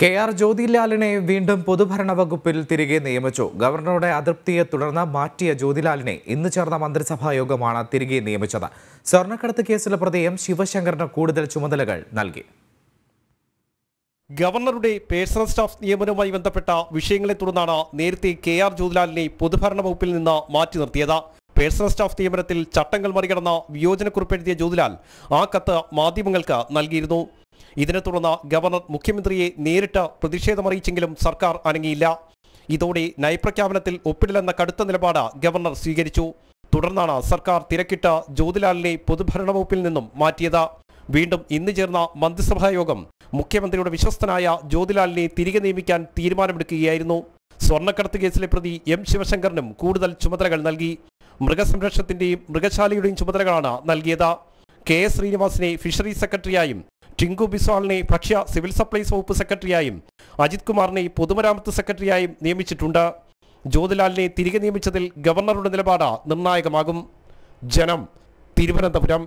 K R ജ്യോതിലാലിനെ വീണ്ടും പൊതുഭരണ വകുപ്പിൽ തിരികെ നിയമിച്ചു ഗവർണറുടെ അതൃപ്തിയെ തുടർന്ന് മാറ്റിയ ജ്യോതിലാലിനെ ഇന്ന് ചേർന്ന മന്ത്രിസഭാ യോഗമാണ് തിരികെ നിയമിച്ചത് സ്വർണ്ണക്കടത്ത് കേസിലെ പ്രതിയും ശിവശങ്കറിന് കൂടുതൽ ചുമതലകൾ നൽകി ഗവർണറുടെ പേഴ്സണൽ സ്റ്റാഫ് നിയമനവുമായി ബന്ധപ്പെട്ട വിഷയങ്ങളെ തുടർന്നാണ് നേരത്തെ കെ ആർ ജ്യോതിലാലിനെ പൊതുഭരണ വകുപ്പിൽ നിന്ന് മാറ്റി നിർത്തിയത് പേഴ്സണൽ സ്റ്റാഫ് നിയമനത്തിൽ ചട്ടങ്ങൾ മറികടന്ന വിയോജനക്കുറിപ്പ് ജ്യോതിലാൽ ആ കത്ത് മാധ്യമങ്ങൾക്ക് നൽകിയിരുന്നു ഇതിനെ തുടർന്ന് ഗവർണർ മുഖ്യമന്ത്രിയെ നേരിട്ട് പ്രതിഷേധമറിയിച്ചെങ്കിലും സർക്കാർ അനങ്ങിയില്ല ഇതോടെ നയപ്രഖ്യാപനത്തിൽ ഒപ്പിടില്ലെന്ന കടുത്ത നിലപാട് ഗവർണർ സ്വീകരിച്ചു തുടർന്നാണ് സർക്കാർ തിരക്കിട്ട ജ്യോതിലാലിനെ പൊതുഭരണ വകുപ്പിൽ നിന്നും മാറ്റിയത് വീണ്ടും ഇന്ന് ചേർന്ന മന്ത്രിസഭായോഗം മുഖ്യമന്ത്രിയുടെ വിശ്വസ്തനായ ജ്യോതിലാലിനെ തിരികെ നിയമിക്കാൻ തീരുമാനമെടുക്കുകയായിരുന്നു സ്വർണ്ണക്കടത്ത് കേസിലെ പ്രതി എം ശിവശങ്കറിനും കൂടുതൽ ചുമതലകൾ നൽകി മൃഗസംരക്ഷണത്തിന്റെയും മൃഗശാലയുടെയും ചുമതലകളാണ് നൽകിയത് കെ എസ് ശ്രീനിവാസിനെ ഫിഷറീസ് സെക്രട്ടറിയായും ടിങ്കു ബിസ്വാളിനെ ഭക്ഷ്യ സിവിൽ സപ്ലൈസ് വകുപ്പ് സെക്രട്ടറിയായും അജിത് കുമാറിനെ പൊതുമരാമത്ത് സെക്രട്ടറിയായും നിയമിച്ചിട്ടുണ്ട് ജ്യോതിലാലിനെ തിരികെ നിയമിച്ചതിൽ ഗവർണറുടെ നിലപാട് നിർണായകമാകും ജനം തിരുവനന്തപുരം